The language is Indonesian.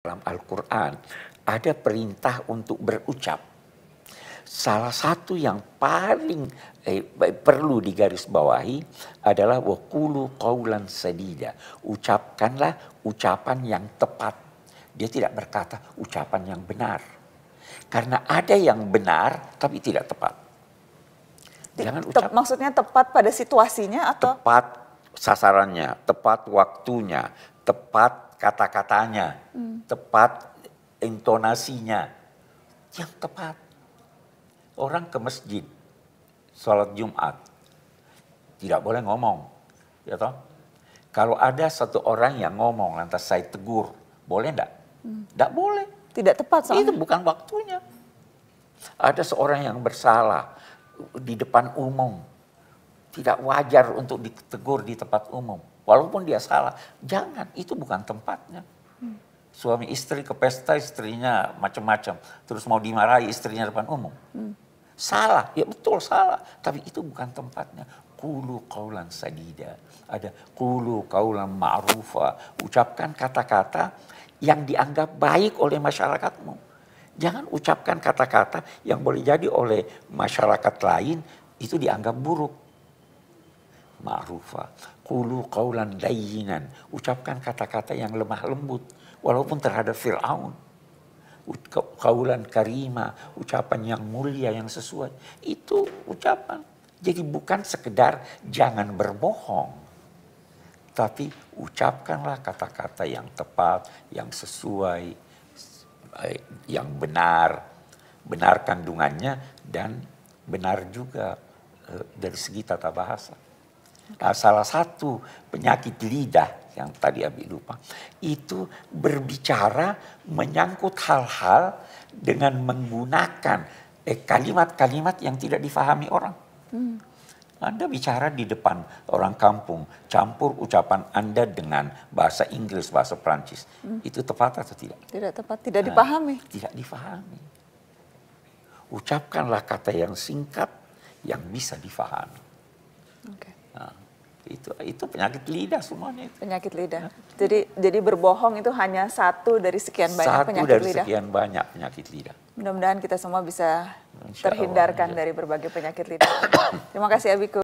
dalam Al-Quran ada perintah untuk berucap. Salah satu yang paling eh, perlu digarisbawahi adalah wakulu kaulan sedida. Ucapkanlah ucapan yang tepat. Dia tidak berkata ucapan yang benar. Karena ada yang benar tapi tidak tepat. Jangan ucap. Maksudnya tepat pada situasinya atau? Tepat sasarannya, tepat waktunya, tepat kata-katanya, hmm. tepat intonasinya yang tepat. Orang ke masjid, sholat Jumat, tidak boleh ngomong, ya toh. Kalau ada satu orang yang ngomong lantas saya tegur, boleh enggak? Enggak hmm. boleh. Tidak tepat soalnya. Itu bukan waktunya. Ada seorang yang bersalah di depan umum, tidak wajar untuk ditegur di tempat umum. Walaupun dia salah, jangan, itu bukan tempatnya. Suami istri ke pesta istrinya macam-macam, terus mau dimarahi istrinya depan umum. Salah, ya betul salah, tapi itu bukan tempatnya. Kulu kaulan sadida, ada kulu kaulan ma'rufa, ucapkan kata-kata yang dianggap baik oleh masyarakatmu. Jangan ucapkan kata-kata yang boleh jadi oleh masyarakat lain itu dianggap buruk ma'rufa. kulu qawlan dayinan. Ucapkan kata-kata yang lemah lembut. Walaupun terhadap Fir'aun. kaulan karima. Ucapan yang mulia, yang sesuai. Itu ucapan. Jadi bukan sekedar jangan berbohong. Tapi ucapkanlah kata-kata yang tepat, yang sesuai, eh, yang benar. Benar kandungannya dan benar juga eh, dari segi tata bahasa. Nah, salah satu penyakit lidah yang tadi Abi lupa itu berbicara menyangkut hal-hal dengan menggunakan eh, kalimat-kalimat eh, yang tidak difahami orang. Hmm. Anda bicara di depan orang kampung, campur ucapan Anda dengan bahasa Inggris, bahasa Prancis. Hmm. Itu tepat atau tidak? Tidak tepat, tidak nah, dipahami. Tidak difahami. Ucapkanlah kata yang singkat yang bisa difahami. Nah, itu itu penyakit lidah semuanya itu. Penyakit lidah. Jadi jadi berbohong itu hanya satu dari sekian banyak satu penyakit dari lidah. sekian banyak penyakit lidah. Mudah-mudahan kita semua bisa terhindarkan Allah. Kan iya. dari berbagai penyakit lidah. Terima kasih Abiku.